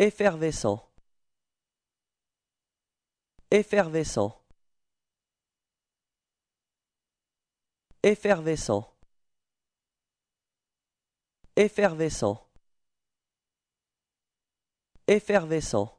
Effervescent Effervescent Effervescent Effervescent Effervescent